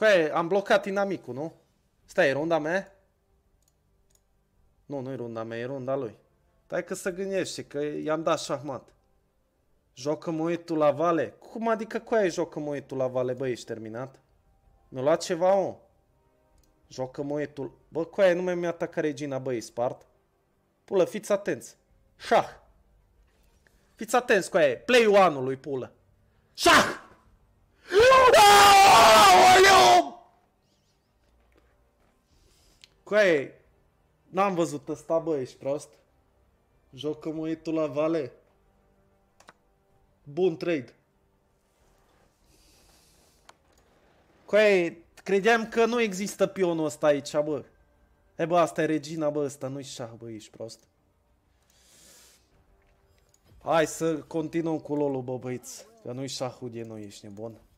e, am blocat inamicul, nu? Stai, e runda mea? Nu, nu e runda mea, e runda lui. Stai că să gândești, că i-am dat șahmat. Jocă muitul la vale? Cum adică coaie jocă muitul la vale, băi, ești terminat? Mi-a luat ceva, mă? Jocă muitul... Bă, aia nu mi-a atacat regina, băi, spart. Pulă, fiți atenți. Șah! Fiți atenți, aia, play-ul anului, pulă. Șah! Coaie, n-am văzut ăsta, bă, ești prost? Jocă muitul la vale. Bun trade. Coaie, credeam că nu există pionul ăsta aici, bă. E, bă, asta e regina, bă, ăsta nu-i șah, bă, ești prost. Hai să continuăm cu lolul, bă, băiți. Că nu-i șahul de noi, ești nebun.